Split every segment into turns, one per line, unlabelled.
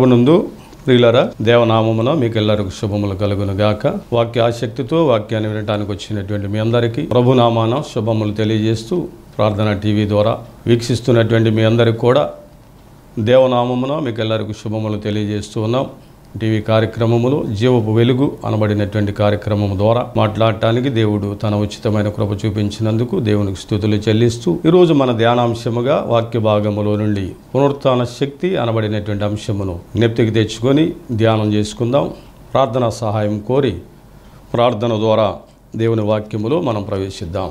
ప్రభునందు ప్రియులరా దేవనామమున మీకు ఎల్లరికి శుభములు కలుగును గాక వాక్య ఆసక్తితో వాక్యాన్ని వినటానికి వచ్చినటువంటి మీ అందరికీ ప్రభునామాన శుభములు తెలియజేస్తూ ప్రార్థన టీవీ ద్వారా వీక్షిస్తున్నటువంటి మీ అందరికి కూడా దేవనామమున మీకు ఎల్లరికి శుభములు తెలియజేస్తూ ఉన్నాం టీవీ కార్యక్రమములో జీవపు వెలుగు అనబడినటువంటి కార్యక్రమం ద్వారా మాట్లాడటానికి దేవుడు తన ఉచితమైన కృప చూపించినందుకు దేవునికి స్థుతులు చెల్లిస్తూ ఈరోజు మన ధ్యానాంశముగా వాక్య భాగములో నుండి పునరుత్న శక్తి అనబడినటువంటి అంశమును జ్ఞప్తికి తెచ్చుకొని ధ్యానం చేసుకుందాం ప్రార్థన సహాయం కోరి ప్రార్థన ద్వారా దేవుని వాక్యములో మనం ప్రవేశిద్దాం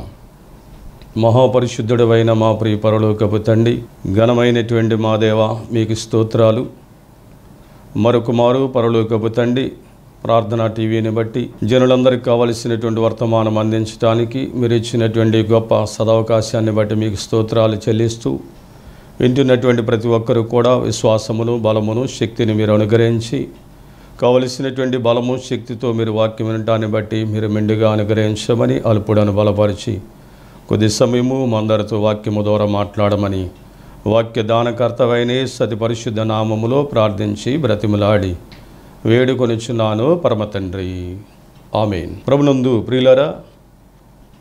అయిన మా ప్రియ పరలోకపు తండ్రి ఘనమైనటువంటి మా దేవ మీకు స్తోత్రాలు మరొకమారు పరలోకపు తండ్రి ప్రార్థన టీవీని బట్టి జనులందరికీ కావలసినటువంటి వర్తమానం అందించడానికి మీరు ఇచ్చినటువంటి గొప్ప సదవకాశాన్ని బట్టి మీకు స్తోత్రాలు చెల్లిస్తూ వింటున్నటువంటి ప్రతి ఒక్కరూ కూడా విశ్వాసమును బలమును శక్తిని మీరు అనుగ్రహించి కావలసినటువంటి బలము శక్తితో మీరు వాక్యం వినటాన్ని బట్టి మీరు మెండుగా అనుగ్రహించమని అల్పుడను బలపరిచి కొద్ది సమయము మందరితో వాక్యము ద్వారా మాట్లాడమని వాక్యదానకర్తవైన సతి పరిశుద్ధ నామములో ప్రార్థించి బ్రతిములాడి వేడుకొనిచున్నాను పరమతండ్రి ఆమెన్ ప్రభునందు ప్రియులరా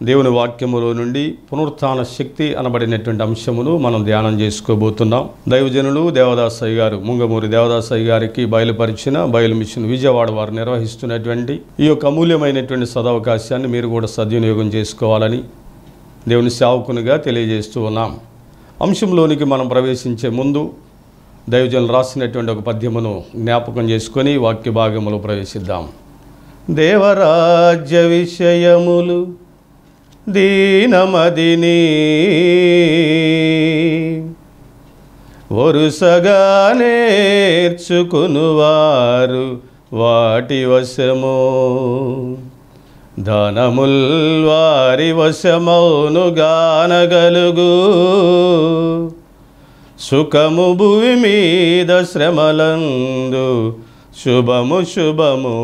దేవుని వాక్యములో నుండి పునరుత్న శక్తి అనబడినటువంటి అంశమును మనం ధ్యానం చేసుకోబోతున్నాం దైవజనులు దేవదాసయ్య గారు ముంగమూరి దేవదాసయ్య గారికి బయలుపరిచిన బయలు మిషన్ విజయవాడ వారు నిర్వహిస్తున్నటువంటి ఈ యొక్క అమూల్యమైనటువంటి సదవకాశాన్ని మీరు కూడా సద్వినియోగం చేసుకోవాలని దేవుని సేవకునిగా తెలియజేస్తూ ఉన్నాం అంశంలోనికి మనం ప్రవేశించే ముందు దైవజనులు రాసినటువంటి ఒక పద్యమును జ్ఞాపకం చేసుకొని వాక్య భాగములో ప్రవేశిద్దాం దేవరాజ్య విషయములు దీనమదిని వరుసగా నేర్చుకునువారు వాటి వశమో ధనముల్ వారి వశమౌను గానగలుగు సుఖము భూమి మీద శ్రమలందు శుభము శుభము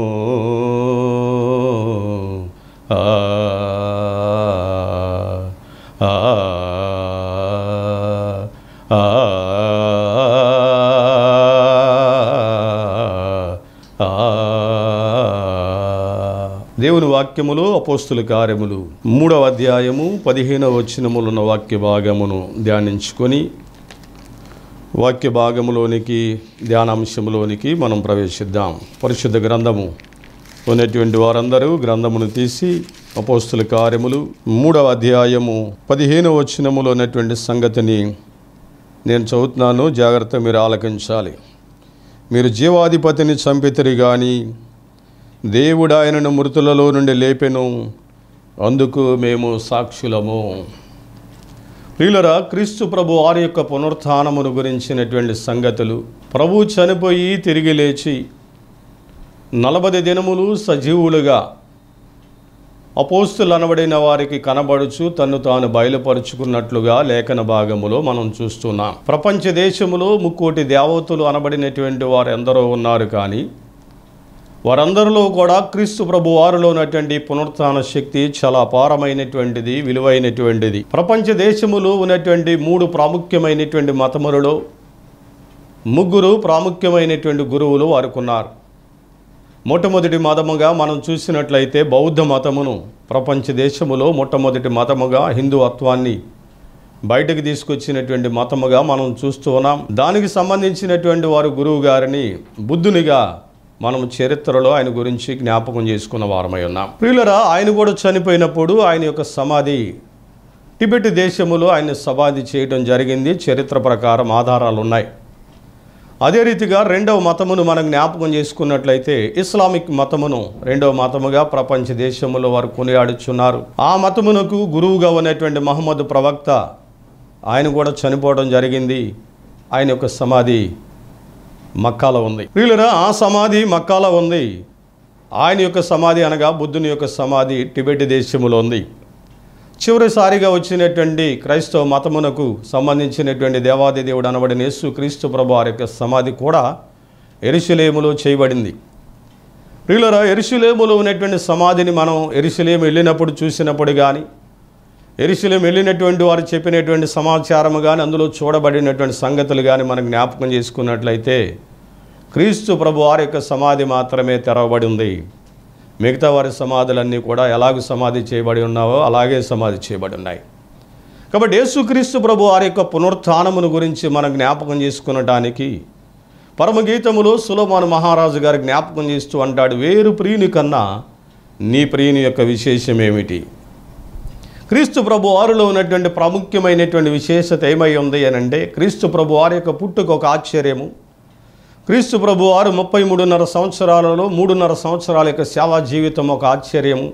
ఆ వాక్యములో అపోస్తుల కార్యములు మూడవ అధ్యాయము పదిహేనవ వచనములున్న వాక్య భాగమును ధ్యానించుకొని వాక్య భాగములోనికి ధ్యానాంశములోనికి మనం ప్రవేశిద్దాం పరిశుద్ధ గ్రంథము ఉన్నటువంటి వారందరూ గ్రంథమును తీసి అపోస్తుల కార్యములు మూడవ అధ్యాయము పదిహేనవ వచనములో ఉన్నటువంటి సంగతిని నేను చదువుతున్నాను జాగ్రత్త మీరు ఆలకించాలి మీరు జీవాధిపతిని చంపితరి కానీ దేవుడు ఆయనను మృతులలో నుండి లేపెను అందుకు మేము సాక్షులము ప్రియులరా క్రీస్తు ప్రభు వారి యొక్క పునరుత్నమును గురించినటువంటి సంగతులు ప్రభు చనిపోయి తిరిగి లేచి నలభై దినములు సజీవులుగా అపోస్తులు అనబడిన వారికి కనబడుచు తను తాను బయలుపరుచుకున్నట్లుగా లేఖన భాగములో మనం చూస్తున్నాం ప్రపంచ దేశములో ముక్కోటి దేవతలు అనబడినటువంటి వారు ఎందరో ఉన్నారు కానీ వారందరిలో కూడా క్రీస్తు ప్రభు వారిలో ఉన్నటువంటి పునరుత్న శక్తి చాలా అపారమైనటువంటిది విలువైనటువంటిది ప్రపంచ దేశములు ఉన్నటువంటి మూడు ప్రాముఖ్యమైనటువంటి మతములలో ముగ్గురు ప్రాముఖ్యమైనటువంటి గురువులు వారుకున్నారు మొట్టమొదటి మతముగా మనం చూసినట్లయితే బౌద్ధ మతమును ప్రపంచ దేశములో మొట్టమొదటి మతముగా హిందువత్వాన్ని బయటకు తీసుకొచ్చినటువంటి మతముగా మనం చూస్తూ ఉన్నాం దానికి సంబంధించినటువంటి వారు గురువు గారిని బుద్ధునిగా మనం చరిత్రలో ఆయన గురించి జ్ఞాపకం చేసుకున్న వారమై ఉన్నాం ప్రియులరా ఆయన కూడా చనిపోయినప్పుడు ఆయన యొక్క సమాధి టిబెట్ దేశములో ఆయన సమాధి చేయడం జరిగింది చరిత్ర ప్రకారం ఆధారాలు ఉన్నాయి అదే రీతిగా రెండవ మతమును మనం జ్ఞాపకం చేసుకున్నట్లయితే ఇస్లామిక్ మతమును రెండవ మతముగా ప్రపంచ దేశములో వారు కొనియాడుచున్నారు ఆ మతమునకు గురువుగా ఉన్నటువంటి మహమ్మద్ ప్రవక్త ఆయన కూడా చనిపోవడం జరిగింది ఆయన యొక్క సమాధి మక్కాలో ఉంది ప్రియులరా ఆ సమాధి మక్కాలో ఉంది ఆయన యొక్క సమాధి అనగా బుద్ధుని యొక్క సమాధి టిబెట్ దేశంలో ఉంది చివరిసారిగా వచ్చినటువంటి క్రైస్తవ మతమునకు సంబంధించినటువంటి దేవాది దేవుడు అనబడిన యేసు క్రీస్తు ప్రభు వారి యొక్క సమాధి కూడా ఎరుసలేములో చేయబడింది ప్రియులరా ఎరుసలేములో ఉన్నటువంటి సమాధిని మనం ఎరుసలేము వెళ్ళినప్పుడు చూసినప్పుడు కానీ ఎరిశిలం వెళ్ళినటువంటి వారు చెప్పినటువంటి సమాచారం కానీ అందులో చూడబడినటువంటి సంగతులు కానీ మనం జ్ఞాపకం చేసుకున్నట్లయితే క్రీస్తు ప్రభు వారి యొక్క సమాధి మాత్రమే తెరవబడి ఉంది మిగతా వారి సమాధులన్నీ కూడా ఎలాగ సమాధి చేయబడి ఉన్నావో అలాగే సమాధి చేయబడి ఉన్నాయి కాబట్టి యేసుక్రీస్తు ప్రభు వారి యొక్క పునరుత్నమును గురించి మనం జ్ఞాపకం చేసుకునడానికి పరమగీతములో సులభాను మహారాజు గారు జ్ఞాపకం చేస్తూ అంటాడు వేరు ప్రియుని కన్నా నీ ప్రియుని యొక్క విశేషం ఏమిటి క్రీస్తు ప్రభు వారిలో ఉన్నటువంటి ప్రాముఖ్యమైనటువంటి విశేషత ఏమై ఉంది అని అంటే క్రీస్తు ప్రభు వారి యొక్క పుట్టుకు ఒక ఆశ్చర్యము క్రీస్తు ప్రభు వారు ముప్పై మూడున్నర సంవత్సరాలలో మూడున్నర సంవత్సరాల యొక్క సేవా జీవితం ఒక ఆశ్చర్యము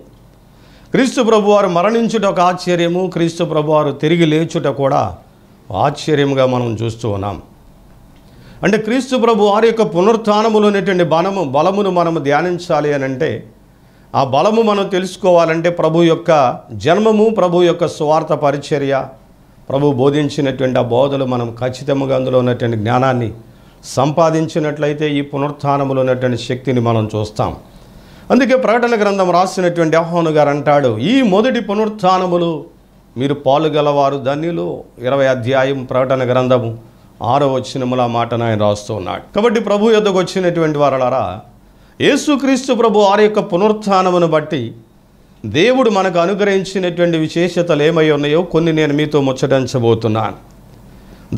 క్రీస్తు ప్రభు వారు మరణించుట ఒక ఆశ్చర్యము క్రీస్తు ప్రభు వారు తిరిగి లేచుట కూడా ఆశ్చర్యంగా మనం చూస్తూ ఉన్నాం అంటే క్రీస్తు ప్రభు వారి యొక్క పునరుత్నములు అనేటువంటి బలము బలమును మనము ధ్యానించాలి అని అంటే ఆ బలము మనం తెలుసుకోవాలంటే ప్రభు యొక్క జన్మము ప్రభు యొక్క స్వార్థ పరిచర్య ప్రభు బోధించినటువంటి ఆ బోధలు మనం ఖచ్చితంగా అందులో ఉన్నటువంటి జ్ఞానాన్ని సంపాదించినట్లయితే ఈ పునరుత్నములో ఉన్నటువంటి శక్తిని మనం చూస్తాం అందుకే ప్రకటన గ్రంథం రాసినటువంటి ఆహ్వాను గారు అంటాడు ఈ మొదటి పునరుత్నములు మీరు పాలుగలవారు ధన్యులు ఇరవై అధ్యాయం ప్రకటన గ్రంథము ఆరో వచ్చినముల మాటను ఆయన రాస్తూ ఉన్నాడు కాబట్టి ప్రభు యొద్దకు వచ్చినటువంటి వారలరా యేసుక్రీస్తు ప్రభు వారి యొక్క పునరుత్నమును బట్టి దేవుడు మనకు అనుగ్రహించినటువంటి విశేషతలు ఏమై ఉన్నాయో కొన్ని నేను మీతో ముచ్చటించబోతున్నాను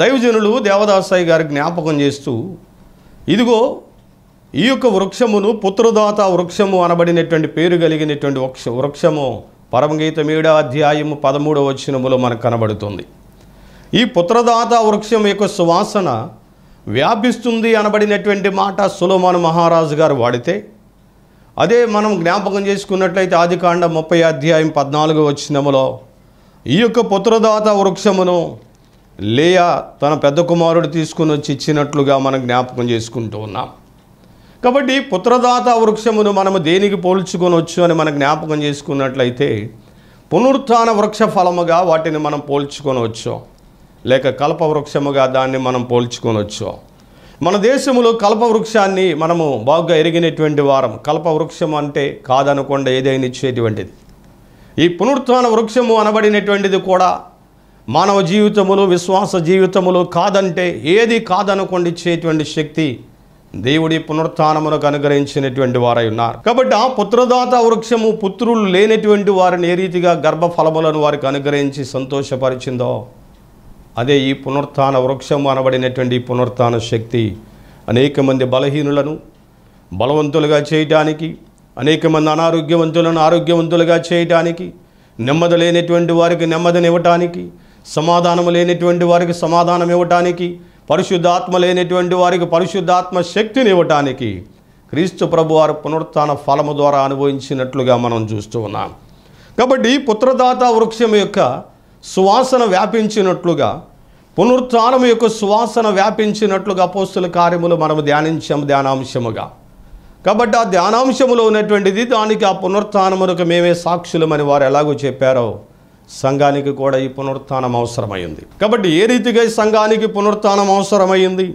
దైవజనులు దేవదాసాయి గారి జ్ఞాపకం చేస్తూ ఇదిగో ఈ యొక్క వృక్షమును పుత్రదాత వృక్షము అనబడినటువంటి పేరు కలిగినటువంటి వృక్ష వృక్షము పరమగీత మీడా అధ్యాయము పదమూడవ వచ్చినములో మనకు కనబడుతుంది ఈ పుత్రదాత వృక్షం యొక్క సువాసన వ్యాపిస్తుంది అనబడినటువంటి మాట సులోమాను మహారాజు గారు వాడితే అదే మనం జ్ఞాపకం చేసుకున్నట్లయితే ఆదికాండ ముప్పై అధ్యాయం పద్నాలుగు వచ్చినములో ఈ యొక్క పుత్రదాత వృక్షమును లేయా తన పెద్ద కుమారుడు తీసుకుని వచ్చి ఇచ్చినట్లుగా మనం జ్ఞాపకం చేసుకుంటూ ఉన్నాం కాబట్టి పుత్రదాత వృక్షమును మనము దేనికి పోల్చుకొనవచ్చు అని మనం జ్ఞాపకం చేసుకున్నట్లయితే పునరుత్న వృక్ష ఫలముగా వాటిని మనం పోల్చుకొనవచ్చు లేక కల్పవృక్షముగా దాన్ని మనం పోల్చుకొనొచ్చు మన దేశంలో కల్పవృక్షాన్ని మనము బాగా ఎరిగినటువంటి వారం కల్పవృక్షం అంటే కాదనకుండా ఏదైనా ఇచ్చేటువంటిది ఈ పునరుత్న వృక్షము అనబడినటువంటిది కూడా మానవ జీవితములు విశ్వాస జీవితములు కాదంటే ఏది కాదనుకోండి ఇచ్చేటువంటి శక్తి దేవుడి పునరుత్నములకు అనుగ్రహించినటువంటి వారై ఉన్నారు కాబట్టి ఆ పుత్రదాత వృక్షము పుత్రులు లేనటువంటి వారిని ఏ రీతిగా గర్భఫలములను వారికి అనుగ్రహించి సంతోషపరిచిందో అదే ఈ పునరుత్న వృక్షం అనబడినటువంటి పునరుత్న శక్తి అనేక మంది బలహీనులను బలవంతులుగా చేయటానికి అనేక మంది అనారోగ్యవంతులను ఆరోగ్యవంతులుగా చేయటానికి నెమ్మది లేనటువంటి వారికి నెమ్మదినివ్వటానికి సమాధానం లేనటువంటి వారికి సమాధానం ఇవ్వటానికి పరిశుద్ధాత్మ లేనటువంటి వారికి పరిశుద్ధాత్మ శక్తిని ఇవ్వటానికి క్రీస్తు ప్రభు వారు పునరుత్న ఫలము ద్వారా అనుభవించినట్లుగా మనం చూస్తూ ఉన్నాం కాబట్టి పుత్రదాత వృక్షం యొక్క సువాసన వ్యాపించినట్లుగా పునరుత్నం యొక్క సువాసన వ్యాపించినట్లుగా అపోస్తుల కార్యములు మనము ధ్యానించాం ధ్యానాంశముగా కాబట్టి ఆ ధ్యానాంశములో ఉన్నటువంటిది దానికి ఆ పునరుత్నమునకు మేమే సాక్షులమని వారు ఎలాగో చెప్పారో సంఘానికి కూడా ఈ పునరుత్నం అవసరమైంది కాబట్టి ఏ రీతిగా ఈ సంఘానికి పునరుత్నం అవసరమైంది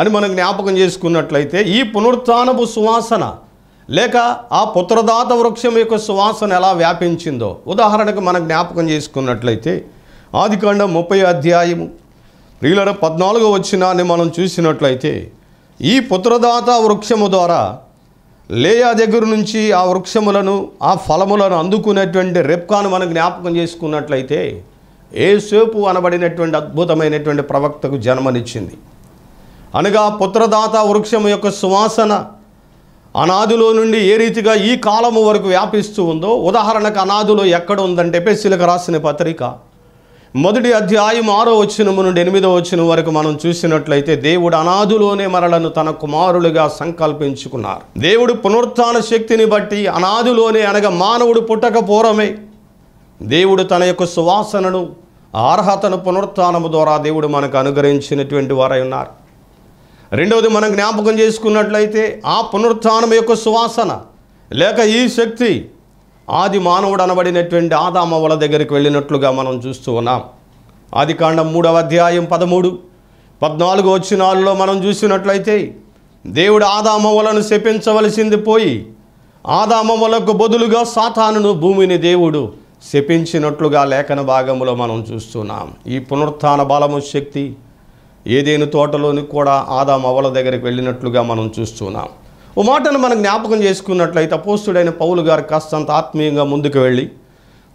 అని మనం జ్ఞాపకం చేసుకున్నట్లయితే ఈ పునరుత్నపు సువాసన లేక ఆ పుత్రదాత వృక్షం యొక్క సువాసన ఎలా వ్యాపించిందో ఉదాహరణకు మనం జ్ఞాపకం చేసుకున్నట్లయితే ఆదికాండం ముప్పై అధ్యాయము ప్రియుల పద్నాలుగో వచ్చినాన్ని మనం చూసినట్లయితే ఈ పుత్రదాత వృక్షము ద్వారా లేయా దగ్గర నుంచి ఆ వృక్షములను ఆ ఫలములను అందుకునేటువంటి రెప్కాను మనం జ్ఞాపకం చేసుకున్నట్లయితే ఏ సేపు అనబడినటువంటి అద్భుతమైనటువంటి ప్రవక్తకు జన్మనిచ్చింది అనగా పుత్రదాత వృక్షం యొక్క సువాసన అనాదిలో నుండి ఏ రీతిగా ఈ కాలము వరకు వ్యాపిస్తూ ఉందో ఉదాహరణకు అనాదిలో ఎక్కడ ఉందంటే పెసిలకు రాసిన పత్రిక మొదటి అధ్యాయం ఆరో వచ్చినము నుండి ఎనిమిదో వచ్చిన వరకు మనం చూసినట్లయితే దేవుడు అనాదులోనే మరలను తన కుమారులుగా సంకల్పించుకున్నారు దేవుడు పునరుత్న శక్తిని బట్టి అనాదులోనే అనగా మానవుడు పుట్టక పూర్వమే దేవుడు తన యొక్క సువాసనను అర్హతను పునరుత్నము ద్వారా దేవుడు మనకు అనుగ్రహించినటువంటి వారై ఉన్నారు రెండవది మనం జ్ఞాపకం చేసుకున్నట్లయితే ఆ పునరుత్నం యొక్క సువాసన లేక ఈ శక్తి ఆది మానవుడు అనబడినటువంటి ఆదామవల దగ్గరికి వెళ్ళినట్లుగా మనం చూస్తూ ఉన్నాం ఆది కాండం మూడవ అధ్యాయం పదమూడు పద్నాలుగు వచ్చినాల్లో మనం చూసినట్లయితే దేవుడు ఆదామవులను శపించవలసింది పోయి ఆదామవలకు బదులుగా సాతానును భూమిని దేవుడు శపించినట్లుగా లేఖన భాగంలో మనం చూస్తున్నాం ఈ పునరుత్న బలము శక్తి ఏదేని తోటలోని కూడా ఆదాం అవల దగ్గరికి వెళ్ళినట్లుగా మనం చూస్తున్నాం ఓ మాటను మనం జ్ఞాపకం చేసుకున్నట్లయితే అపోస్తుడైన పౌలు గారు కాస్తంత ఆత్మీయంగా ముందుకు వెళ్ళి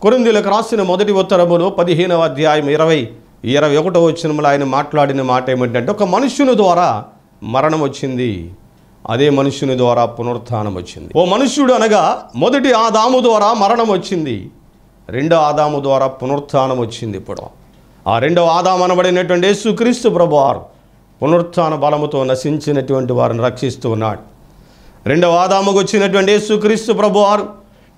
కొరిందులకు రాసిన మొదటి ఉత్తరములో పదిహేనవ అధ్యాయం ఇరవై ఇరవై ఒకటో వచ్చినములు ఆయన మాట్లాడిన మాట ఏమిటంటే ఒక మనుష్యుని ద్వారా మరణం వచ్చింది అదే మనుష్యుని ద్వారా పునరుత్నం వచ్చింది ఓ మనుష్యుడు అనగా మొదటి ఆదాము ద్వారా మరణం వచ్చింది రెండో ఆదాము ద్వారా పునరుత్నం వచ్చింది ఇప్పుడు ఆ రెండవ ఆదాం అనబడినటువంటి యేసుక్రీస్తు వారు పునరుత్న బలముతో నశించినటువంటి వారిని రక్షిస్తూ ఉన్నాడు రెండవ ఆదాముకు వచ్చినటువంటి యేసుక్రీస్తు వారు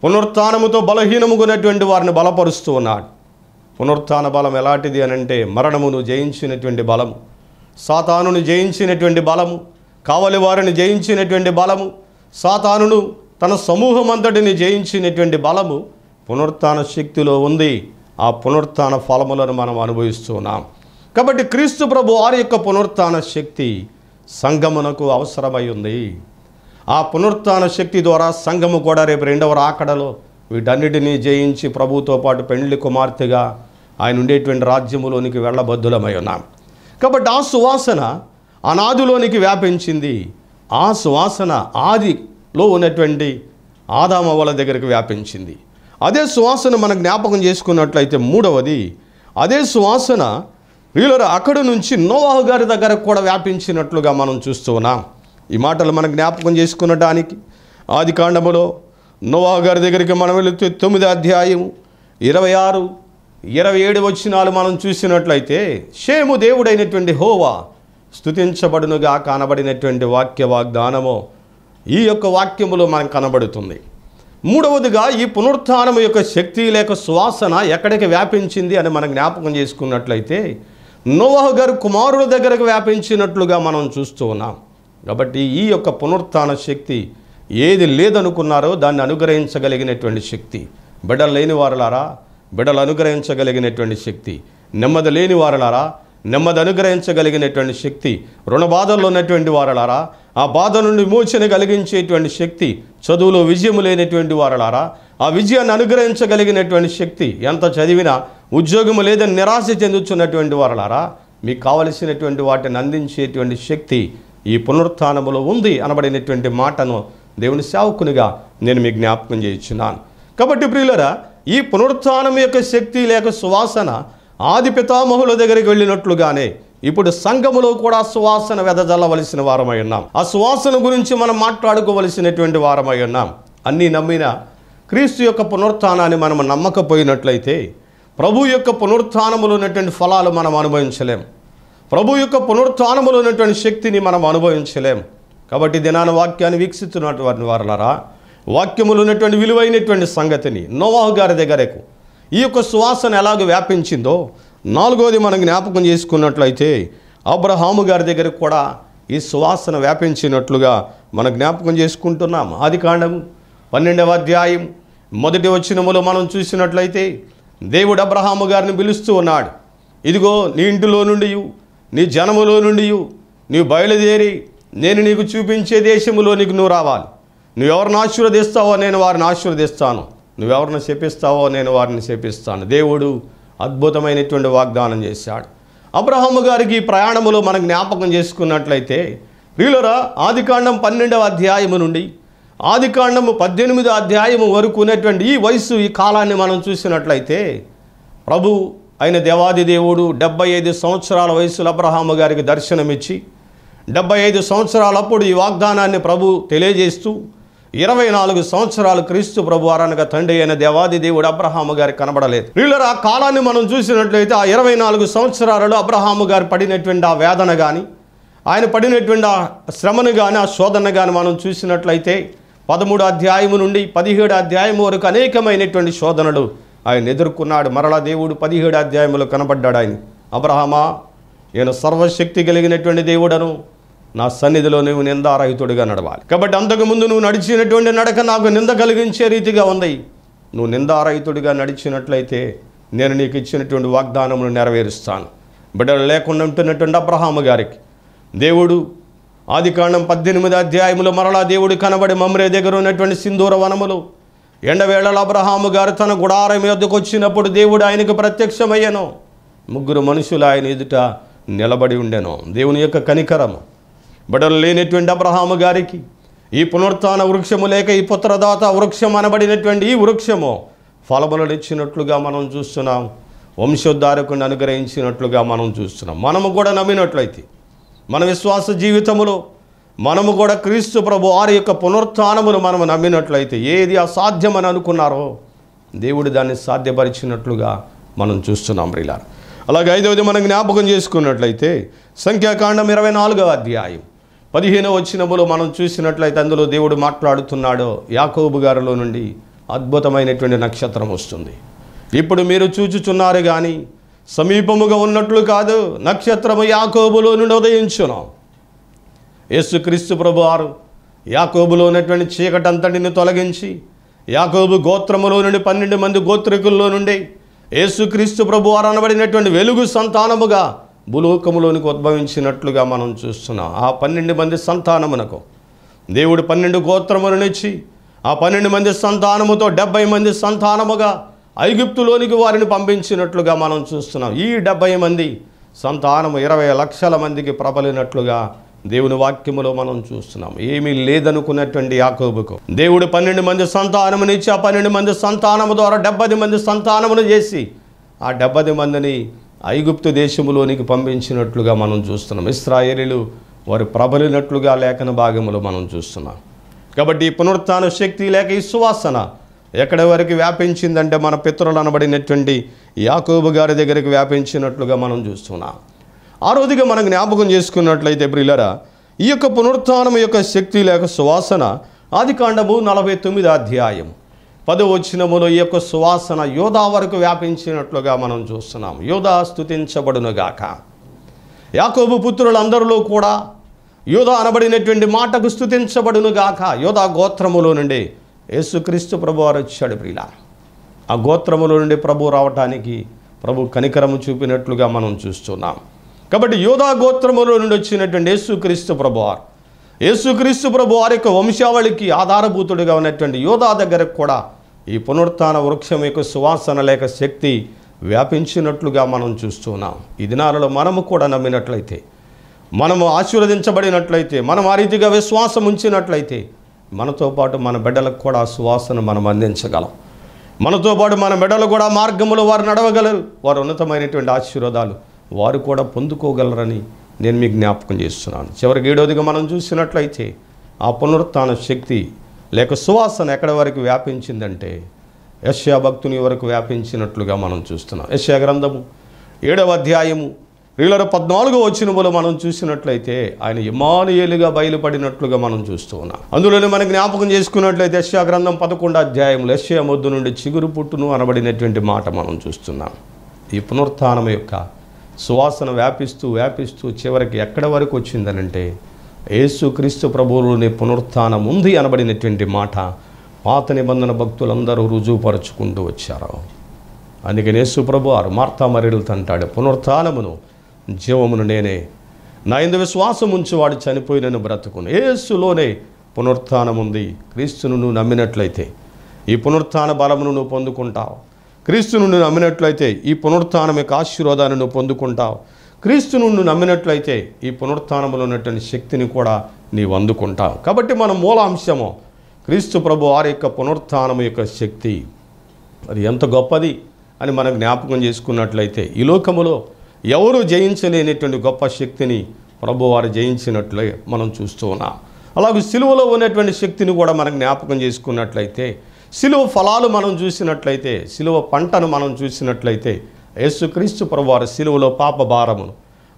పునరుత్నముతో బలహీనముకున్నటువంటి వారిని బలపరుస్తూ ఉన్నాడు పునరుత్న బలం ఎలాంటిది అనంటే మరణమును జయించినటువంటి బలము సాతానును జయించినటువంటి బలము కావలి వారిని జయించినటువంటి బలము సాతానును తన సమూహం అంతటిని జయించినటువంటి బలము పునరుత్న శక్తిలో ఉంది ఆ పునరుత్న ఫలములను మనం అనుభవిస్తున్నాం కాబట్టి క్రీస్తు ప్రభు వారి యొక్క పునరుత్న శక్తి సంఘమునకు అవసరమై ఉంది ఆ పునరుత్న శక్తి ద్వారా సంఘము కూడా రేపు రెండవ రాకడలో వీటన్నిటినీ జయించి ప్రభుతో పాటు పెండ్లి కుమార్తెగా ఆయన ఉండేటువంటి రాజ్యములోనికి వెళ్ళబద్దులమై ఉన్నాం కాబట్టి ఆ సువాసన అనాదిలోనికి వ్యాపించింది ఆ సువాసన ఆదిలో ఉన్నటువంటి ఆదామవల దగ్గరికి వ్యాపించింది అదే సువాసన మన జ్ఞాపకం చేసుకున్నట్లయితే మూడవది అదే సువాసన వీళ్ళు అక్కడి నుంచి నోవాహు గారి దగ్గరకు కూడా వ్యాపించినట్లుగా మనం చూస్తూ ఉన్నాం ఈ మాటలు మనం జ్ఞాపకం చేసుకునడానికి ఆది కాండములో నోవాహు గారి దగ్గరికి మనం వెళితే తొమ్మిది అధ్యాయం ఇరవై ఆరు ఇరవై ఏడు వచ్చినాలు మనం చూసినట్లయితే షేము దేవుడైనటువంటి హోవా స్థుతించబడునుగా కనబడినటువంటి వాక్య వాగ్దానము ఈ యొక్క వాక్యములో మనకు కనబడుతుంది మూడవదిగా ఈ పునరుత్నం యొక్క శక్తి లేక సువాసన ఎక్కడికి వ్యాపించింది అని మనం జ్ఞాపకం చేసుకున్నట్లయితే నోవహ గారు కుమారుల దగ్గరకు వ్యాపించినట్లుగా మనం చూస్తూ ఉన్నాం కాబట్టి ఈ యొక్క పునరుత్న శక్తి ఏది లేదనుకున్నారో దాన్ని అనుగ్రహించగలిగినటువంటి శక్తి బిడ్డలు లేని వారలారా బిడ్డలు అనుగ్రహించగలిగినటువంటి శక్తి నెమ్మది లేని వారలారా నెమ్మది అనుగ్రహించగలిగినటువంటి శక్తి రుణ బాధల్లో ఉన్నటువంటి వారలారా ఆ బాధ నుండి మోచన కలిగించేటువంటి శక్తి చదువులో విజయం లేనటువంటి వారలారా ఆ విజయాన్ని అనుగ్రహించగలిగినటువంటి శక్తి ఎంత చదివినా ఉద్యోగం లేదని నిరాశ చెందుతున్నటువంటి వారలారా మీకు కావలసినటువంటి వాటిని అందించేటువంటి శక్తి ఈ పునరుత్నములో ఉంది అనబడినటువంటి మాటను దేవుని సేవకునిగా నేను మీ జ్ఞాపకం చేయించున్నాను కాబట్టి ప్రియులరా ఈ పునరుత్నం యొక్క శక్తి లేక సువాసన ఆది పితామహుల దగ్గరికి వెళ్ళినట్లుగానే ఇప్పుడు సంఘములో కూడా సువాసన వెదజల్లవలసిన వారమై ఉన్నాం ఆ సువాసన గురించి మనం మాట్లాడుకోవలసినటువంటి వారమై ఉన్నాం అన్నీ నమ్మిన క్రీస్తు యొక్క పునరుత్నాన్ని మనం నమ్మకపోయినట్లయితే ప్రభు యొక్క పునరుత్నములు ఉన్నటువంటి ఫలాలు మనం అనుభవించలేం ప్రభు యొక్క పునరుత్నములు ఉన్నటువంటి శక్తిని మనం అనుభవించలేం కాబట్టి దినాన వాక్యాన్ని వీక్షిస్తున్నటువంటి వారులరా వాక్యములు ఉన్నటువంటి విలువైనటువంటి సంగతిని నోవాహు గారి దగ్గరకు ఈ యొక్క సువాసన ఎలాగ వ్యాపించిందో నాలుగోది మనం జ్ఞాపకం చేసుకున్నట్లయితే అబ్రహాము గారి దగ్గరకు కూడా ఈ సువాసన వ్యాపించినట్లుగా మనం జ్ఞాపకం చేసుకుంటున్నాం ఆది కాండము పన్నెండవ అధ్యాయం మొదటి వచ్చినములో మనం చూసినట్లయితే దేవుడు అబ్రహాము గారిని పిలుస్తూ ఉన్నాడు ఇదిగో నీ ఇంటిలో నుండి నీ జనములో నుండి నీవు బయలుదేరి నేను నీకు చూపించే దేశములో నీకు నువ్వు రావాలి నువ్వెవరిని ఆశీర్వదిస్తావో నేను వారిని ఆశీర్వదిస్తాను నువ్వెవరిని చేపిస్తావో నేను వారిని శపిస్తాను దేవుడు అద్భుతమైనటువంటి వాగ్దానం చేశాడు అబ్రహము గారికి ప్రయాణములో మనం జ్ఞాపకం చేసుకున్నట్లయితే వీళ్ళరా ఆదికాండం పన్నెండవ అధ్యాయము నుండి ఆదికాండము పద్దెనిమిదో అధ్యాయము వరకు ఉన్నటువంటి ఈ వయస్సు ఈ కాలాన్ని మనం చూసినట్లయితే ప్రభు అయిన దేవాది దేవుడు డెబ్బై ఐదు సంవత్సరాల వయసులో అబ్రహాము గారికి దర్శనమిచ్చి డెబ్బై ఐదు సంవత్సరాలప్పుడు ఈ వాగ్దానాన్ని ప్రభు తెలియజేస్తూ ఇరవై నాలుగు సంవత్సరాలు క్రీస్తు ప్రభు వారనగా తండ్రి అయిన దేవాది దేవుడు అబ్రహాము గారి కనబడలేదు వీళ్ళు ఆ కాలాన్ని మనం చూసినట్లయితే ఆ ఇరవై నాలుగు సంవత్సరాలలో అబ్రహాము గారు పడినటువంటి ఆ వేదన కానీ ఆయన పడినటువంటి ఆ శ్రమను కానీ ఆ శోధన కానీ మనం చూసినట్లయితే పదమూడు అధ్యాయము నుండి పదిహేడు అధ్యాయము వరకు అనేకమైనటువంటి శోధనలు ఆయన ఎదుర్కొన్నాడు మరలా దేవుడు పదిహేడు అధ్యాయములు కనబడ్డాడు ఆయన అబ్రహమా నేను సర్వశక్తి కలిగినటువంటి దేవుడను నా సన్నిధిలో నువ్వు నిందారహితుడిగా నడవాలి కాబట్టి అంతకుముందు నువ్వు నడిచినటువంటి నడక నాకు నింద కలిగించే రీతిగా ఉంది నువ్వు నిందారహితుడిగా నడిచినట్లయితే నేను నీకు ఇచ్చినటువంటి వాగ్దానమును నెరవేరుస్తాను బిడ్డలు లేకుండా ఉంటున్నటువంటి అబ్రహాము గారికి దేవుడు ఆది కాండం పద్దెనిమిది అధ్యాయములు మరలా దేవుడు కనబడి మమ్రే దగ్గర ఉన్నటువంటి సింధూర వనములు ఎండవేళల అబ్రహాము గారు తన గుడారం ఎద్దుకు వచ్చినప్పుడు దేవుడు ఆయనకు ప్రత్యక్షమయ్యను ముగ్గురు మనుషులు ఆయన ఎదుట నిలబడి ఉండెను దేవుని యొక్క కనికరము బిడలు లేనటువంటి అబ్రహాము గారికి ఈ పునరుత్న వృక్షము లేక ఈ పుత్రదాత వృక్షం అనబడినటువంటి ఈ వృక్షము ఫలములను ఇచ్చినట్లుగా మనం చూస్తున్నాం వంశోద్ధారకుని అనుగ్రహించినట్లుగా మనం చూస్తున్నాం మనము కూడా నమ్మినట్లయితే మన విశ్వాస జీవితములో మనము కూడా క్రీస్తు ప్రభు వారి యొక్క పునరుత్నమును మనము నమ్మినట్లయితే ఏది అసాధ్యమని అనుకున్నారో దేవుడు దాన్ని సాధ్యపరిచినట్లుగా మనం చూస్తున్నాం రిలా అలాగే ఐదవది మనం జ్ఞాపకం చేసుకున్నట్లయితే సంఖ్యాకాండం ఇరవై నాలుగవ అధ్యాయం పదిహేను వచ్చినములో మనం చూసినట్లయితే అందులో దేవుడు మాట్లాడుతున్నాడో యాకోబు గారిలో నుండి అద్భుతమైనటువంటి నక్షత్రం వస్తుంది ఇప్పుడు మీరు చూచుచున్నారు కానీ సమీపముగా ఉన్నట్లు కాదు నక్షత్రము యాకోబులో నుండి ఉదయించును యేసుక్రీస్తు ప్రభువారు యాకోబులో ఉన్నటువంటి చీకటంతటిని తొలగించి యాకోబు గోత్రములో నుండి పన్నెండు మంది గోత్రికుల్లో నుండి యేసుక్రీస్తు ప్రభువారు అనబడినటువంటి వెలుగు సంతానముగా భూలోకములోనికి ఉద్భవించినట్లుగా మనం చూస్తున్నాం ఆ పన్నెండు మంది సంతానమునకు దేవుడు పన్నెండు గోత్రములనిచ్చి ఆ పన్నెండు మంది సంతానముతో డెబ్బై మంది సంతానముగా ఐగుప్తులోనికి వారిని పంపించినట్లుగా మనం చూస్తున్నాం ఈ డెబ్బై మంది సంతానము ఇరవై లక్షల మందికి ప్రబలినట్లుగా దేవుని వాక్యములో మనం చూస్తున్నాం ఏమీ లేదనుకున్నటువంటి యాకోబుకు దేవుడు పన్నెండు మంది సంతానమునిచ్చి ఆ పన్నెండు మంది సంతానము ద్వారా డెబ్బై మంది సంతానమును చేసి ఆ డెబ్బై మందిని ఐగుప్తు దేశములోనికి పంపించినట్లుగా మనం చూస్తున్నాం ఇస్రాయేలీలు వారు ప్రబలినట్లుగా లేఖన భాగంలో మనం చూస్తున్నాం కాబట్టి ఈ పునరుత్న శక్తి లేక ఈ సువాసన ఎక్కడి వరకు వ్యాపించిందంటే మన పితృలు అనబడినటువంటి యాకోబు గారి దగ్గరికి వ్యాపించినట్లుగా మనం చూస్తున్నాం ఆ రోజుగా మనం జ్ఞాపకం చేసుకున్నట్లయితే ప్రిల్లరా ఈ యొక్క పునరుత్నం యొక్క శక్తి లేక సువాసన ఆది కాండము నలభై తొమ్మిది అధ్యాయం పదవచనములో ఈ యొక్క సువాసన యోధా వరకు వ్యాపించినట్లుగా మనం చూస్తున్నాం యోధా స్థుతించబడునుగాక యాకోబు పుత్రులందరిలో కూడా యోధా అనబడినటువంటి మాటకు స్థుతించబడునుగాక యోధా గోత్రములో నుండి యేసుక్రీస్తు ప్రభు వారు వచ్చాడు ప్రియుల ఆ గోత్రములో నుండి ప్రభు రావటానికి ప్రభు కనికరము చూపినట్లుగా మనం చూస్తున్నాం కాబట్టి యోధా గోత్రములో నుండి వచ్చినటువంటి యేసుక్రీస్తు ప్రభువారు యేసుక్రీస్తు ప్రభు వారి యొక్క వంశావళికి ఆధారభూతుడిగా ఉన్నటువంటి యోధా దగ్గరకు కూడా ఈ పునరుత్న వృక్షం యొక్క సువాసన లేక శక్తి వ్యాపించినట్లుగా మనం చూస్తున్నాం ఈ దినాలలో మనము కూడా నమ్మినట్లయితే మనము ఆశీర్వదించబడినట్లయితే మనం ఆ రీతిగా విశ్వాసం ఉంచినట్లయితే మనతో పాటు మన బిడ్డలకు కూడా సువాసన మనం అందించగలం మనతో పాటు మన బిడ్డలు కూడా మార్గములు వారు నడవగలరు వారు ఉన్నతమైనటువంటి ఆశీర్వాదాలు వారు కూడా పొందుకోగలరని నేను మీకు జ్ఞాపకం చేస్తున్నాను చివరికి ఏడోదిగా మనం చూసినట్లయితే ఆ పునరుత్న శక్తి లేక సువాసన ఎక్కడ వరకు వ్యాపించిందంటే యశ్యా భక్తుని వరకు వ్యాపించినట్లుగా మనం చూస్తున్నాం యశ్యా గ్రంథము ఏడవ అధ్యాయము వీళ్ళ పద్నాలుగో వచ్చినములు మనం చూసినట్లయితే ఆయన ఇమానుయేలుగా బయలుపడినట్లుగా మనం చూస్తూ ఉన్నాం అందులోనే మనం జ్ఞాపకం చేసుకున్నట్లయితే యశ్యా గ్రంథం పదకొండు అధ్యాయం యశ్యా మొద్దు నుండి చిగురు పుట్టును అనబడినటువంటి మాట మనం చూస్తున్నాం ఈ పునరుత్నం యొక్క సువాసన వ్యాపిస్తూ వ్యాపిస్తూ చివరికి ఎక్కడ వరకు వచ్చిందనంటే యేసుక్రీస్తు ప్రభువులోని పునరుత్నం ఉంది అనబడినటువంటి మాట పాత నిబంధన భక్తులందరూ రుజువుపరుచుకుంటూ వచ్చారు అందుకని యేసు ప్రభు మార్తా మరీలు తంటాడు పునరుత్నమును జీవమును నేనే నా ఇందు విశ్వాసం ఉంచి చనిపోయి నేను బ్రతుకును యేసులోనే పునరుత్నం ఉంది క్రీస్తును నువ్వు నమ్మినట్లయితే ఈ పునరుత్న బలమును నువ్వు పొందుకుంటావు క్రీస్తు నుండి నమ్మినట్లయితే ఈ పునరుత్నం యొక్క ఆశీర్వాదాన్ని నువ్వు పొందుకుంటావు క్రీస్తు నుండి నమ్మినట్లయితే ఈ పునరుత్నంలో ఉన్నటువంటి శక్తిని కూడా నీవు అందుకుంటావు కాబట్టి మన మూల అంశము క్రీస్తు ప్రభు వారి యొక్క పునరుత్నం యొక్క శక్తి అది ఎంత గొప్పది అని మనం జ్ఞాపకం చేసుకున్నట్లయితే ఈ లోకములో ఎవరు జయించలేనటువంటి గొప్ప శక్తిని ప్రభువారు జయించినట్లే మనం చూస్తూ ఉన్నాం అలాగే సిలువలో ఉన్నటువంటి శక్తిని కూడా మనం జ్ఞాపకం చేసుకున్నట్లయితే సిలువ ఫలాలు మనం చూసినట్లయితే సిలువ పంటను మనం చూసినట్లయితే యేసుక్రీస్తు ప్రభువారు సిలువలో పాప భారమును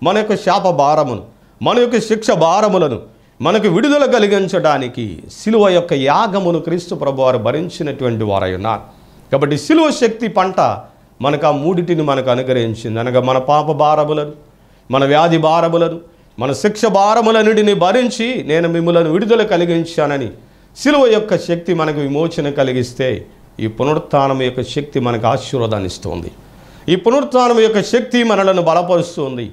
మన యొక్క శాప భారమును మన యొక్క శిక్ష భారములను మనకు విడుదల కలిగించడానికి సిలువ యొక్క యాగమును క్రీస్తు ప్రభువారు భరించినటువంటి వారై ఉన్నారు కాబట్టి సిలువ శక్తి పంట మనకు ఆ మూడిటిని మనకు అనుగ్రహించింది అనగా మన పాప భారములను మన వ్యాధి భారములను మన శిక్ష భారములన్నిటిని భరించి నేను మిమ్మలను విడుదల కలిగించానని శిలువ యొక్క శక్తి మనకు విమోచన కలిగిస్తే ఈ పునరుత్నం యొక్క శక్తి మనకు ఆశీర్వాదాన్ని ఇస్తుంది ఈ పునరుత్నం యొక్క శక్తి మనలను బలపరుస్తుంది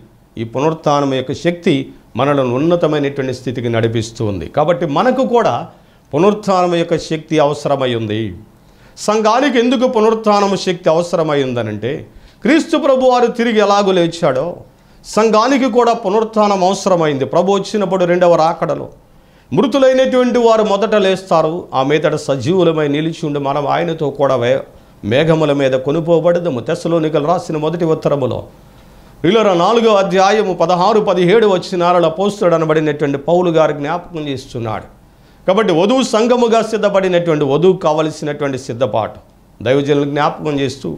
ఈ పునరుత్నం యొక్క శక్తి మనలను ఉన్నతమైనటువంటి స్థితికి నడిపిస్తుంది కాబట్టి మనకు కూడా పునరుత్నం యొక్క శక్తి అవసరమై ఉంది సంఘానికి ఎందుకు పునరుత్నం శక్తి అవసరమైందనంటే క్రీస్తు ప్రభు వారు తిరిగి ఎలాగో లేచాడో సంఘానికి కూడా పునరుత్నం అవసరమైంది ప్రభు వచ్చినప్పుడు రెండవ రాకడలో మృతులైనటువంటి వారు మొదట లేస్తారు ఆ మీదట సజీవులమై నిలిచి ఉండి మనం ఆయనతో కూడా మేఘముల మీద కొనుపోబడదము తెస్సలోనికలు రాసిన మొదటి ఉత్తరములో ఇలర నాలుగో అధ్యాయము పదహారు పదిహేడు వచ్చినారల పోస్తుడు అనబడినటువంటి పౌలు గారు జ్ఞాపకం చేస్తున్నాడు కాబట్టి వధువు సంఘముగా సిద్ధపడినటువంటి వధువు కావలసినటువంటి సిద్ధపాటు దైవజనులు జ్ఞాపకం చేస్తూ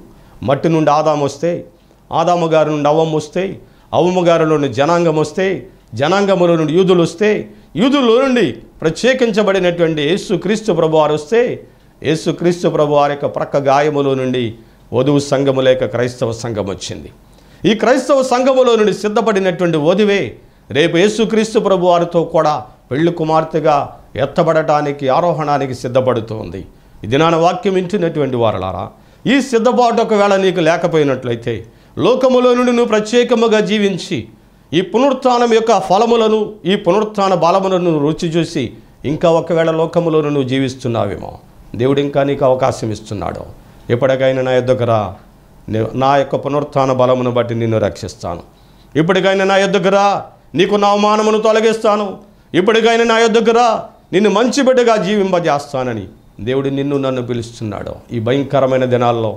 మట్టి నుండి ఆదాం వస్తే ఆదాము గారి నుండి అవ్వం వస్తే అవ్వము నుండి జనాంగం వస్తే జనాంగములో నుండి యూదులు వస్తే యూదుల్లో నుండి ప్రత్యేకించబడినటువంటి యేసుక్రీస్తు వారు వస్తే యేసుక్రీస్తు ప్రభువారి యొక్క ప్రక్క గాయములో నుండి వధువు సంఘము లేక క్రైస్తవ సంఘం వచ్చింది ఈ క్రైస్తవ సంఘములో నుండి సిద్ధపడినటువంటి వధువే రేపు యేసుక్రీస్తు ప్రభువారితో కూడా పెళ్లి కుమార్తెగా ఎత్తబడటానికి ఆరోహణానికి సిద్ధపడుతోంది ఇది నాన్న వాక్యం ఇంటినటువంటి వారలారా ఈ సిద్ధపాటు ఒకవేళ నీకు లేకపోయినట్లయితే లోకములో నుండి నువ్వు ప్రత్యేకముగా జీవించి ఈ పునరుత్నం యొక్క ఫలములను ఈ పునరుత్న బలములను రుచి చూసి ఇంకా ఒకవేళ లోకములో నువ్వు జీవిస్తున్నావేమో దేవుడు ఇంకా నీకు అవకాశం ఇస్తున్నాడు ఇప్పటికైనా నా యొద్దకు నా యొక్క పునరుత్న బలమును బట్టి నిన్ను రక్షిస్తాను ఇప్పటికైనా నా యొద్దకు నీకు నా అవమానమును తొలగిస్తాను ఇప్పటికైనా నా యొద్దకు నిన్ను మంచి బిడ్డగా జీవింపజేస్తానని దేవుడు నిన్ను నన్ను పిలుస్తున్నాడు ఈ భయంకరమైన దినాల్లో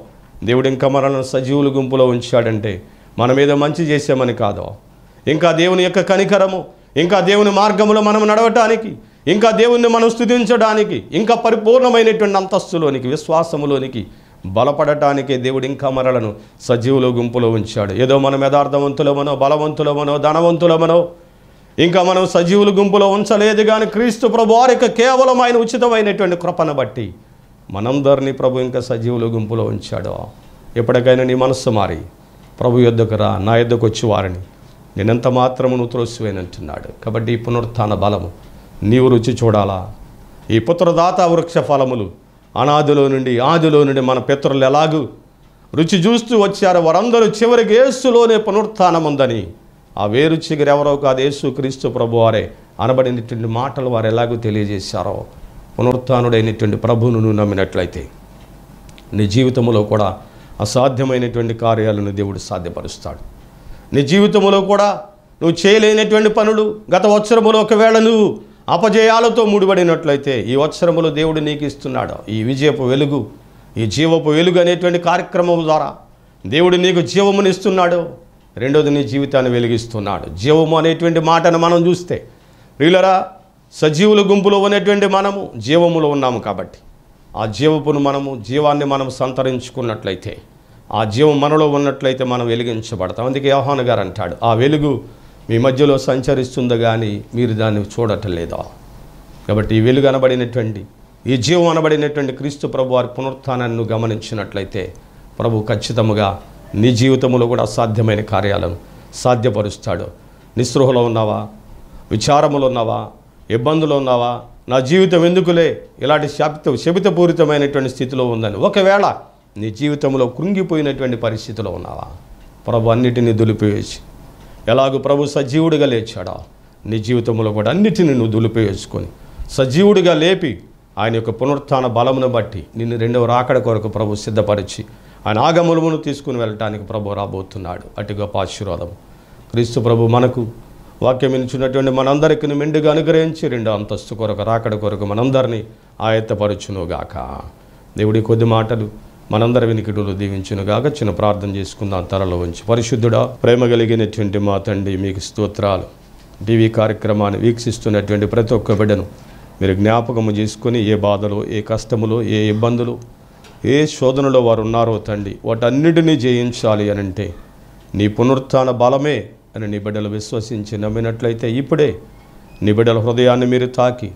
దేవుడు ఇంకా మనల్ని సజీవుల గుంపులో ఉంచాడంటే మన మీద మంచి చేసామని కాదు ఇంకా దేవుని యొక్క కనికరము ఇంకా దేవుని మార్గంలో మనం నడవటానికి ఇంకా దేవుణ్ణి మనం స్థుతించడానికి ఇంకా పరిపూర్ణమైనటువంటి అంతస్తులోనికి విశ్వాసములోనికి బలపడటానికే దేవుడు ఇంకా మరలను సజీవుల గుంపులో ఉంచాడు ఏదో మనం యథార్థవంతులమనో బలవంతులమనో ధనవంతులమనో ఇంకా మనం సజీవుల గుంపులో ఉంచలేదు కానీ క్రీస్తు ప్రభు వారికి కేవలం ఆయన ఉచితమైనటువంటి కృపను బట్టి మనందరినీ ప్రభు ఇంకా సజీవుల గుంపులో ఉంచాడు ఎప్పటికైనా నీ మనస్సు మారి ప్రభు యుద్ధకు రా నా యుద్ధకు వచ్చి వారిని మాత్రము మాత్రమును త్రోసివేనంటున్నాడు కాబట్టి ఈ పునరుత్థాన బలము నీవు రుచి చూడాలా ఈ పుత్రదాత వృక్ష ఫలములు అనాదిలో నుండి ఆదిలో నుండి మన పితరులు ఎలాగూ రుచి చూస్తూ వచ్చారు వారందరూ చివరికి యేసులోనే పునరుత్థానం ఉందని ఆ వేరు చిగురు ఎవరో కాదు యేసు క్రీస్తు ప్రభు వారే అనబడినటువంటి మాటలు వారు ఎలాగో తెలియజేశారో పునరుత్థానుడైనటువంటి ప్రభువును నువ్వు నమ్మినట్లయితే నీ జీవితంలో కూడా అసాధ్యమైనటువంటి కార్యాలను దేవుడు సాధ్యపరుస్తాడు నీ జీవితంలో కూడా నువ్వు చేయలేనటువంటి పనులు గత వత్సరములో ఒకవేళ నువ్వు అపజయాలతో ముడిపడినట్లయితే ఈ వత్సరములో దేవుడు నీకు ఇస్తున్నాడు ఈ విజయపు వెలుగు ఈ జీవపు వెలుగు అనేటువంటి కార్యక్రమం ద్వారా దేవుడు నీకు జీవముని ఇస్తున్నాడు రెండోది నీ జీవితాన్ని వెలిగిస్తున్నాడు జీవము అనేటువంటి మాటను మనం చూస్తే వీళ్ళరా సజీవుల గుంపులో ఉన్నటువంటి మనము జీవములో ఉన్నాము కాబట్టి ఆ జీవపును మనము జీవాన్ని మనం సంతరించుకున్నట్లయితే ఆ జీవం మనలో ఉన్నట్లయితే మనం వెలిగించబడతాం అందుకే యోహాను గారు అంటాడు ఆ వెలుగు మీ మధ్యలో సంచరిస్తుంది కానీ మీరు దాన్ని చూడటం లేదా కాబట్టి ఈ వెలుగు అనబడినటువంటి ఈ జీవం అనబడినటువంటి క్రీస్తు ప్రభు వారి పునరుత్నాన్ని గమనించినట్లయితే ప్రభు ఖచ్చితంగా నీ జీవితంలో కూడా అసాధ్యమైన కార్యాలను సాధ్యపరుస్తాడు నిస్పృహలో ఉన్నావా విచారములు ఉన్నావా ఇబ్బందులు ఉన్నావా నా జీవితం ఎందుకులే ఇలాంటి శాపిత శబితపూరితమైనటువంటి స్థితిలో ఉందని ఒకవేళ నీ జీవితంలో కృంగిపోయినటువంటి పరిస్థితిలో ఉన్నావా ప్రభు అన్నిటినీ దులిపివేసి ఎలాగో ప్రభు సజీవుడిగా లేచాడా నీ జీవితంలో కూడా అన్నిటినీ నువ్వు దులిపివేసుకొని సజీవుడిగా లేపి ఆయన యొక్క పునరుత్థాన బలమును బట్టి నిన్ను రెండవ రాకడ కొరకు ప్రభు సిద్ధపరిచి ఆయన ఆగములమును తీసుకుని వెళ్ళటానికి ప్రభు రాబోతున్నాడు అటు గొప్ప ఆశీర్వాదం క్రీస్తు ప్రభు మనకు వాక్యం ఇచ్చినటువంటి మనందరికీ మెండుగా అనుగ్రహించి రెండో అంతస్తు కొరకు రాకడ కొరకు మనందరినీ ఆయత్తపరుచునుగాక దేవుడి కొద్ది మాటలు మనందరి వినికిడులు దీవించునుగాక చిన్న ప్రార్థన చేసుకుందాం తలలో ఉంచి పరిశుద్ధుడా ప్రేమ కలిగినటువంటి మా తండ్రి మీకు స్తోత్రాలు టీవీ కార్యక్రమాన్ని వీక్షిస్తున్నటువంటి ప్రతి ఒక్క బిడ్డను మీరు జ్ఞాపకము చేసుకుని ఏ బాధలు ఏ కష్టములు ఏ ఇబ్బందులు ఏ శోధనలో వారు ఉన్నారో తండ్రి వాటన్నిటినీ జయించాలి అని అంటే నీ పునరుత్న బలమే అని నీ బిడ్డలు విశ్వసించి నమ్మినట్లయితే ఇప్పుడే నీ బిడ్డల హృదయాన్ని మీరు తాకి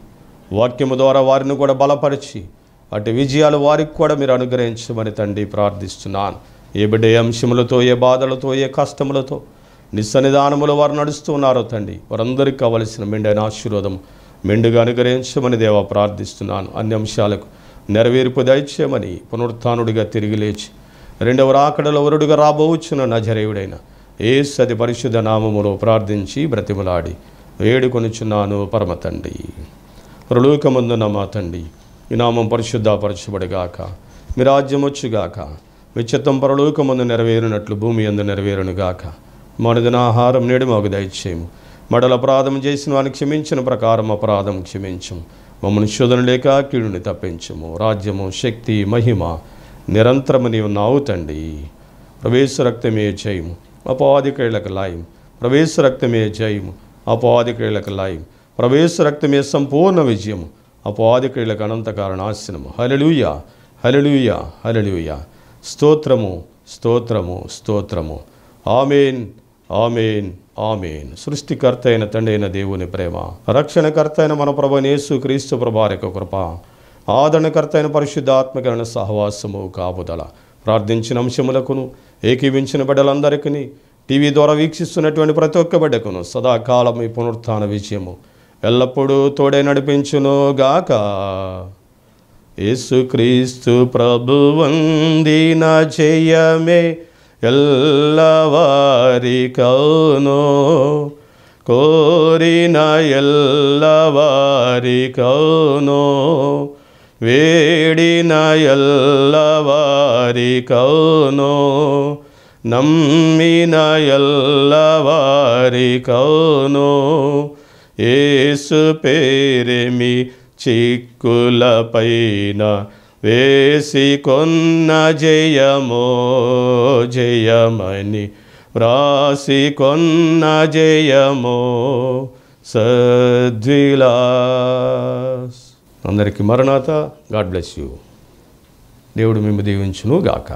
వాక్యము ద్వారా వారిని కూడా బలపరిచి అటు విజయాలు వారికి కూడా మీరు అనుగ్రహించమని తండ్రి ప్రార్థిస్తున్నాను ఏ బిడ్డ ఏ అంశములతో ఏ బాధలతో ఏ కష్టములతో నిస్సన్నిధానములు వారు నడుస్తున్నారో తండ్రి వారందరికీ కావలసిన మెండైన ఆశీర్వాదం మెండుగా అనుగ్రహించమని దేవా ప్రార్థిస్తున్నాను అన్ని అంశాలకు నెరవేర్పు దయచేయమని పునరుత్నుడిగా తిరిగి లేచి రెండవ రాకడలో వరుడుగా రాబోవచ్చున నజరేయుడైన ఏ సది పరిశుద్ధ నామములో ప్రార్థించి బ్రతిమలాడి వేడుకొనిచున్నాను పరమ తండ్రి రులోకమందున మా తండ్రి మీ నామం పరచబడిగాక మీ రాజ్యం వచ్చుగాక మీ చిత్తం పరలోకమందు నెరవేరినట్లు భూమి ఎందు నెరవేరునుగాక మనుదిన ఆహారం నేడు మాకు దయచేయము మడల అపరాధం చేసిన వారిని క్షమించిన ప్రకారం అపరాధం క్షమించము మమ్మల్ని శోధన లేక కీడుని తప్పించము రాజ్యము శక్తి మహిమ నిరంతరము నీవు నావుతండి ప్రవేశ రక్తమే జయము అపవాది కీళ్ళకు లాయం ప్రవేశ రక్తమే జయము అపవాది కీళ్ళకు లాయం ప్రవేశ రక్తమే సంపూర్ణ విజయము అపాది క్రియలకు అనంత కారణాశ్రము హలలుయ హలలుయ హలలుయ స్తోత్రము స్తోత్రము స్తోత్రము ఆమెన్ ఆమెన్ ఆమెన్ సృష్టికర్త అయిన తండ్రి అయిన దేవుని ప్రేమ రక్షణకర్త అయిన మన నేసు క్రీస్తు ప్రభారిక కృప ఆదరణకర్త అయిన పరిశుద్ధాత్మకరణ సహవాసము కాపుదల ప్రార్థించిన అంశములకును ఏకీవించిన బిడ్డలందరికీ టీవీ ద్వారా వీక్షిస్తున్నటువంటి ప్రతి ఒక్క బిడ్డకును సదాకాలం ఈ పునరుత్న విజయము ఎల్లప్పుడూ తోడే నడిపించును గాక యేసుక్రీస్తు నా చేయమే ఎల్లవారికౌను కోరిన ఎల్లవారికౌను వేడిన ఎల్లవారికౌను నమ్మిన ఎల్లవారికౌను ఏసు పేరేమి చిక్కులపైన వేసి కొన్న జయమో జయమని వ్రాసి కొన్న జయమో సద్విలాస్ అందరికీ మరణాత గాడ్ బ్లెస్ యూ దేవుడు మేము దీవించును గాక